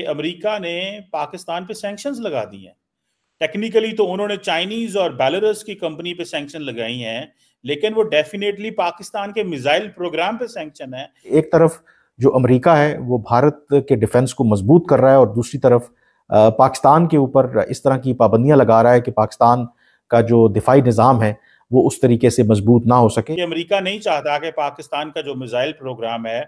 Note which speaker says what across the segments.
Speaker 1: America ने पाकिस्तान पे sanctions लगा दी हैं टेक्निकली तो उन्होंने चाइनीज और बेलरस की कंपनी पे सैंक्शन लगाई हैं लेकिन वो डेफिनेटली पाकिस्तान के मिसाइल प्रोग्राम पे सैंक्शन है
Speaker 2: एक तरफ जो अमेरिका है वो भारत के डिफेंस को मजबूत कर रहा है और दूसरी तरफ पाकिस्तान के ऊपर इस तरह की पाबंदियां लगा रहा है कि पाकिस्तान का जो दिफाई निज़ाम है वो उस तरीके से मजबूत ना हो सके
Speaker 1: अमेरिका नहीं चाहता कि पाकिस्तान का जो मिसाइल प्रोग्राम है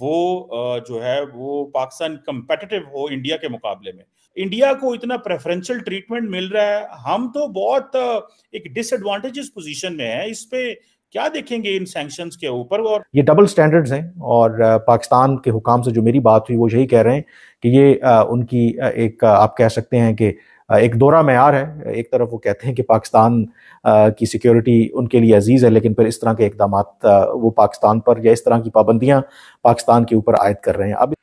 Speaker 1: वो जो है वो पाकिस्तान कंपेटिटिव हो इंडिया के मुकाबले में इंडिया को इतना प्रेफरेंशियल ट्रीटमेंट मिल रहा है हम तो बहुत एक डिसएडवांटेजेस पोजीशन में है इस पे क्या देखेंगे इन सैंक्शन के ऊपर
Speaker 2: और ये डबल स्टैंडर्ड्स हैं और पाकिस्तान के हुकाम से जो मेरी बात हुई वो यही कह रहे हैं कि ये उनकी एक आप कह सकते हैं कि एक दौरा मैार है एक तरफ वो कहते हैं कि पाकिस्तान की सिक्योरिटी उनके लिए अजीज़ है लेकिन फिर इस तरह के इकदाम वो पाकिस्तान पर या इस तरह की पाबंदियां पाकिस्तान के ऊपर आयद कर रहे हैं अब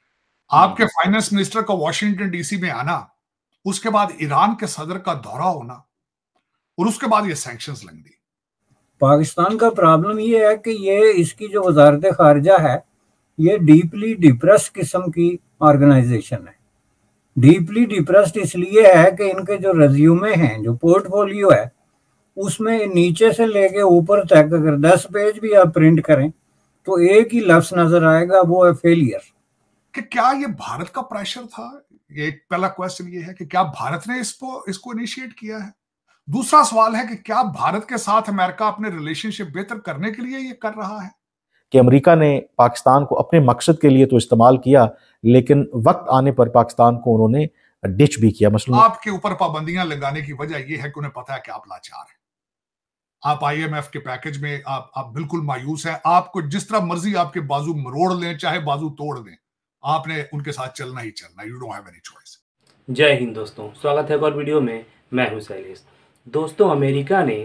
Speaker 3: आपके फाइनेंस मिनिस्टर का वाशिंगटन डीसी में आना उसके बाद ईरान के सदर का दौरा होना और उसके बाद ये सेंक्शन लग दी पाकिस्तान का प्रॉब्लम ये है कि ये इसकी
Speaker 1: जो वजारत खारजा है ये डीपली डिप्रेस किस्म की ऑर्गेनाइजेशन है डीपली डिप्रेस्ड इसलिए है कि इनके जो रेज्यूमे हैं जो पोर्टफोलियो है उसमें नीचे से लेके ऊपर तक अगर दस पेज भी आप प्रिंट करें तो एक ही लफ्स नजर आएगा वो है फेलियर
Speaker 3: कि क्या ये भारत का प्रेशर था ये पहला क्वेश्चन ये है कि क्या भारत ने इसको इसको इनिशिएट किया है दूसरा सवाल है कि क्या भारत के साथ अमेरिका अपने रिलेशनशिप बेहतर करने के लिए ये कर रहा है
Speaker 2: कि अमेरिका ने पाकिस्तान को अपने मकसद के लिए तो इस्तेमाल किया लेकिन वक्त आने पर पाकिस्तान को उन्होंने डिच भी किया मसलन
Speaker 3: आपके ऊपर पाबंदियां लगाने की वजह यह है कि उन्हें पता है कि आप लाचार हैं आप आईएमएफ के पैकेज में आप आप बिल्कुल मायूस हैं आपको जिस तरह मर्जी आपके बाजू मरोड़ लें चाहे बाजू तोड़ दें आपने उनके साथ चलना ही चलना
Speaker 4: you don't have any choice जय हिंद दोस्तों स्वागत है एक और वीडियो में मैं हूं शैलेश दोस्तों अमेरिका ने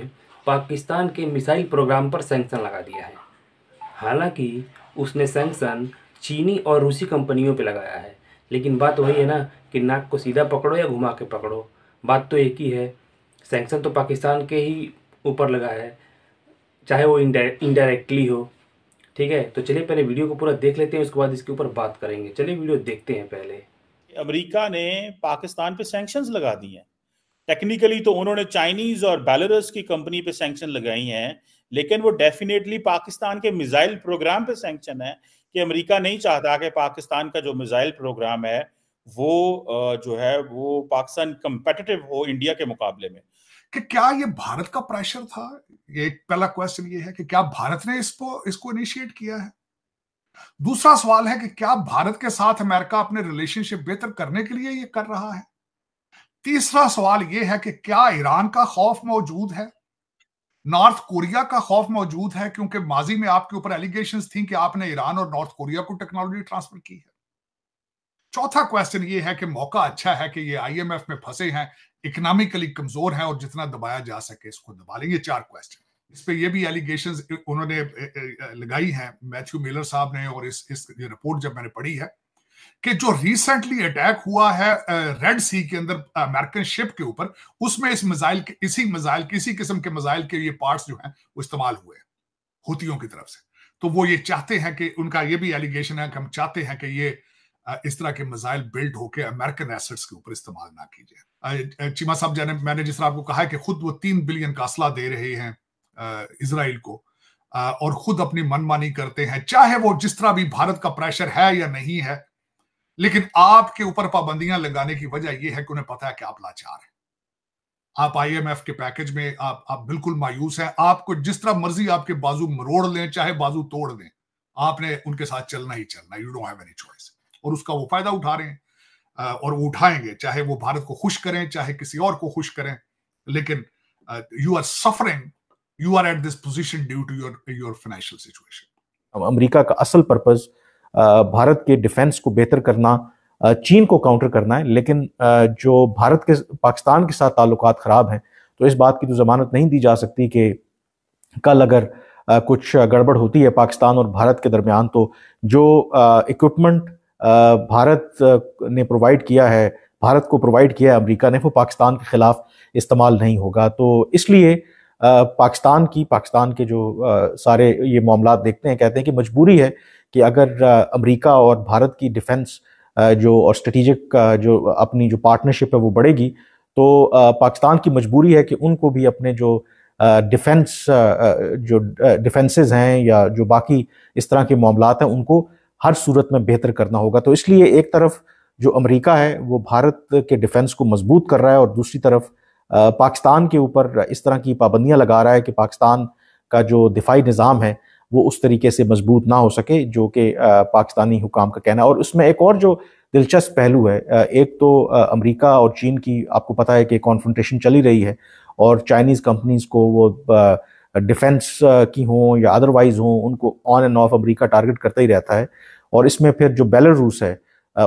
Speaker 4: पाकिस्तान के मिसाइल प्रोग्राम पर सेंक्शन लगा दिया है हालांकि उसने सैंक्शन चीनी और रूसी कंपनियों पर लगाया है लेकिन बात वही है ना कि नाक को सीधा पकड़ो या घुमा के पकड़ो बात तो एक ही है सैंक्शन तो पाकिस्तान के ही ऊपर लगा है चाहे वो इनडायरेक्टली हो ठीक है तो चलिए पहले वीडियो को पूरा देख लेते हैं उसके बाद इसके ऊपर बात करेंगे चलिए वीडियो देखते हैं पहले
Speaker 1: अमेरिका ने पाकिस्तान पे सैंक्शंस लगा दी हैं टेक्निकली तो उन्होंने चाइनीज और बेलारस की कंपनी पे सैंक्शन लगाई हैं लेकिन वो डेफिनेटली पाकिस्तान के मिसाइल प्रोग्राम पे सेंक्शन है कि अमेरिका नहीं चाहता कि पाकिस्तान का जो मिसाइल प्रोग्राम है वो जो है वो पाकिस्तान कंपेटिटिव हो इंडिया के मुकाबले में
Speaker 3: कि क्या ये भारत का प्रेशर था ये पहला क्वेश्चन ये है कि क्या भारत ने इसको इसको इनिशिएट किया है दूसरा सवाल है कि क्या भारत के साथ अमेरिका अपने रिलेशनशिप बेहतर करने के लिए ये कर रहा है तीसरा सवाल यह है कि क्या ईरान का खौफ मौजूद है नॉर्थ कोरिया का खौफ मौजूद है क्योंकि माजी में आपके ऊपर एलिगेशन थी कि आपने ईरान और नॉर्थ कोरिया को टेक्नोलॉजी ट्रांसफर की है चौथा क्वेश्चन ये है कि मौका अच्छा है कि ये आईएमएफ में फंसे हैं इकोनॉमिकली कमजोर हैं और जितना दबाया जा सके इसको दबा लेंगे चार क्वेश्चन इस पे ये भी एलिगेशन उन्होंने लगाई हैं मैथ्यू मिलर साहब ने और इस इस रिपोर्ट जब मैंने पढ़ी है कि जो रिसेंटली अटैक हुआ है रेड सी के अंदर अमेरिकन शिप के ऊपर उसमें इस मिसाइल के इसी मिसाइल किसी किस्म के मिसाइल के ये पार्ट्स जो हैं वो इस्तेमाल हुए हुतियों की तरफ से तो वो ये चाहते हैं कि उनका ये भी एलिगेशन है कि हम चाहते हैं कि ये इस तरह के मिसाइल बिल्ड होकर अमेरिकन एसेट्स के ऊपर इस्तेमाल ना की जाए चीमा साहब जाने मैंने जिस तरह आपको कहा है कि खुद वो तीन बिलियन का असला दे रहे हैं इसराइल को और खुद अपनी मनमानी करते हैं चाहे वो जिस तरह भी भारत का प्रेशर है या नहीं है लेकिन आपके ऊपर पाबंदियां लगाने की वजह यह है कि उन्हें पता है कि आप लाचार हैं आप आईएमएफ के पैकेज में आप आप बिल्कुल मायूस हैं आपको जिस तरह मर्जी आपके बाजू मरोड़ लें चाहे बाजू तोड़ दें आपने उनके साथ चलना ही चलना you don't have any choice और उसका वो फायदा उठा रहे हैं और वो उठाएंगे चाहे वो भारत को खुश करें चाहे किसी और को खुश करें लेकिन you are suffering you are at this position due to your your financial situation
Speaker 2: America का असल पर्पज भारत के डिफेंस को बेहतर करना चीन को काउंटर करना है लेकिन जो भारत के पाकिस्तान के साथ ताल्लुक ख़राब हैं तो इस बात की तो ज़मानत नहीं दी जा सकती कि कल अगर कुछ गड़बड़ होती है पाकिस्तान और भारत के दरमियान तो जो इक्विपमेंट भारत ने प्रोवाइड किया है भारत को प्रोवाइड किया है अमरीका ने वो पाकिस्तान के ख़िलाफ़ इस्तेमाल नहीं होगा तो इसलिए पाकिस्तान की पाकिस्तान के जो सारे ये मामला देखते हैं कहते हैं कि मजबूरी है कि अगर अमेरिका और भारत की डिफेंस जो और स्ट्रेटिजिक जो अपनी जो पार्टनरशिप है वो बढ़ेगी तो पाकिस्तान की मजबूरी है कि उनको भी अपने जो डिफेंस जो डिफेंसेस हैं या जो बाकी इस तरह के मामला हैं उनको हर सूरत में बेहतर करना होगा तो इसलिए एक तरफ जो अमेरिका है वो भारत के डिफेंस को मजबूत कर रहा है और दूसरी तरफ पाकिस्तान के ऊपर इस तरह की पाबंदियां लगा रहा है कि पाकिस्तान का जो दिफाई निज़ाम है वो उस तरीके से मजबूत ना हो सके जो कि पाकिस्तानी हुकाम का कहना और उसमें एक और जो दिलचस्प पहलू है एक तो अमेरिका और चीन की आपको पता है कि कॉन्फ्रेंटेशन चली रही है और चाइनीज़ कंपनीज को वो डिफेंस की हों या अदरवाइज़ हों उनको on and off America target करता ही रहता है और इसमें फिर जो बेलारूस है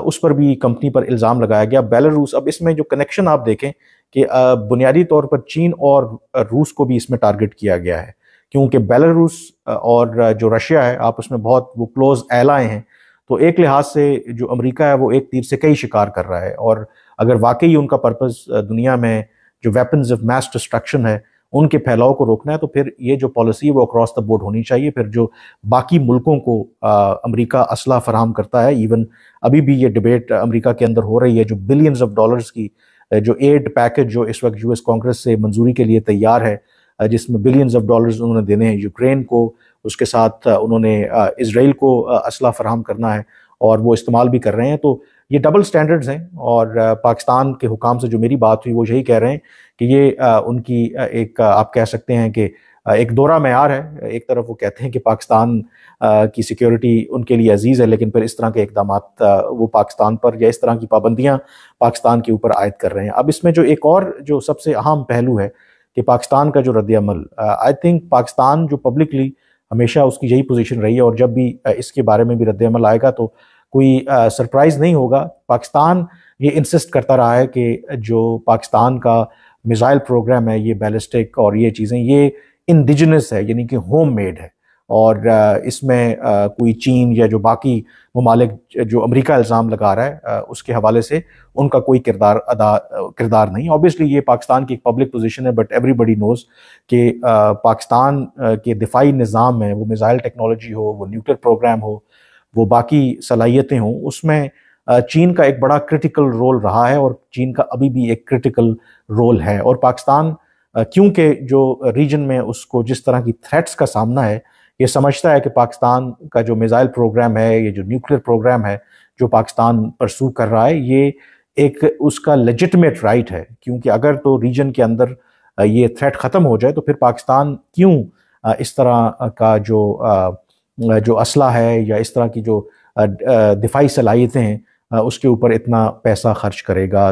Speaker 2: उस पर भी कंपनी पर इल्ज़ाम लगाया गया बेलारूस अब इसमें जो कनेक्शन आप देखें कि बुनियादी तौर पर चीन और रूस को भी इसमें टारगेट किया गया है क्योंकि बेलारूस और जो रशिया है आपस में बहुत वो क्लोज एलाए हैं तो एक लिहाज से जो अमेरिका है वो एक तीर से कई शिकार कर रहा है और अगर वाकई उनका पर्पज़ दुनिया में जो वेपन्स ऑफ मैस डिस्ट्रक्शन है उनके फैलाव को रोकना है तो फिर ये जो पॉलिसी है वो अक्रॉस द बोर्ड होनी चाहिए फिर जो बाकी मुल्कों को अमेरिका असला फराम करता है इवन अभी भी ये डिबेट अमेरिका के अंदर हो रही है जो बिलियंस ऑफ डॉलर्स की जो एड पैकेज जो इस वक्त यूएस कांग्रेस से मंजूरी के लिए तैयार है जिसमें बिलियंस ऑफ डॉलर्स उन्होंने देने हैं यूक्रेन को उसके साथ उन्होंने इसराइल को असला फराहम करना है और वो इस्तेमाल भी कर रहे हैं तो ये डबल स्टैंडर्ड्स हैं और पाकिस्तान के हुकाम से जो मेरी बात हुई वो यही कह रहे हैं कि ये उनकी एक आप कह सकते हैं कि एक दौरा मैार है एक तरफ वो कहते हैं कि पाकिस्तान की सिक्योरिटी उनके लिए अजीज़ है लेकिन फिर इस तरह के इकदाम वो पाकिस्तान पर या इस तरह की पाबंदियाँ पाकिस्तान के ऊपर आयद कर रहे हैं अब इसमें जो एक और जो सबसे अहम पहलू है कि पाकिस्तान का जो रद्दमल आई थिंक पाकिस्तान जो पब्लिकली हमेशा उसकी यही पोजीशन रही है और जब भी इसके बारे में भी रद्दमल आएगा तो कोई सरप्राइज़ नहीं होगा पाकिस्तान ये इंसिस्ट करता रहा है कि जो पाकिस्तान का मिज़ाइल प्रोग्राम है ये बैलिस्टिक और ये चीज़ें ये इंडिजनस है यानी कि होम मेड है और इसमें कोई चीन या जो बाकी ममालिक जो अमेरिका इल्ज़ाम लगा रहा है उसके हवाले से उनका कोई किरदार अदा किरदार नहीं ऑब्वियसली ये पाकिस्तान की एक पब्लिक पोजीशन है बट एवरीबडी नोज़ कि पाकिस्तान के दिफाई निज़ाम में वो मिज़ाइल टेक्नोलॉजी हो वो न्यूक्लियर प्रोग्राम हो वो बाकी सलाहियतें हों उसमें चीन का एक बड़ा क्रिटिकल रोल रहा है और चीन का अभी भी एक क्रिटिकल रोल है और पाकिस्तान क्योंकि जो रीजन में उसको जिस तरह की थ्रेट्स का सामना है ये समझता है कि पाकिस्तान का जो मिज़ाइल प्रोग्राम है ये जो न्यूक्लियर प्रोग्राम है जो पाकिस्तान परसू कर रहा है ये एक उसका लेजिटमेट राइट है क्योंकि अगर तो रीजन के अंदर ये थ्रेट ख़त्म हो जाए तो फिर पाकिस्तान क्यों इस तरह का जो जो असला है या इस तरह की जो दिफाई सलाहियतें हैं उसके ऊपर इतना पैसा खर्च करेगा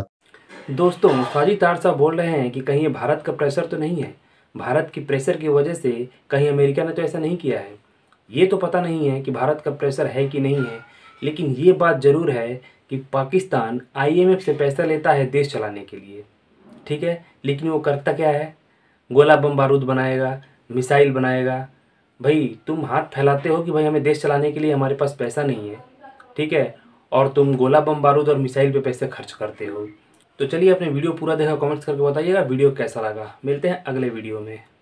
Speaker 4: दोस्तों तार साहब बोल रहे हैं कि कहीं भारत का प्रेशर तो नहीं है भारत की प्रेशर की वजह से कहीं अमेरिका ने तो ऐसा नहीं किया है ये तो पता नहीं है कि भारत का प्रेशर है कि नहीं है लेकिन ये बात ज़रूर है कि पाकिस्तान आईएमएफ से पैसा लेता है देश चलाने के लिए ठीक है लेकिन वो करता क्या है गोला बम बारूद बनाएगा मिसाइल बनाएगा भाई तुम हाथ फैलाते हो कि भाई हमें देश चलाने के लिए हमारे पास पैसा नहीं है ठीक है और तुम गोला बम बारूद और मिसाइल पे पैसे खर्च करते हो तो चलिए अपने वीडियो पूरा देखा कमेंट्स करके बताइएगा वीडियो कैसा लगा मिलते हैं अगले वीडियो में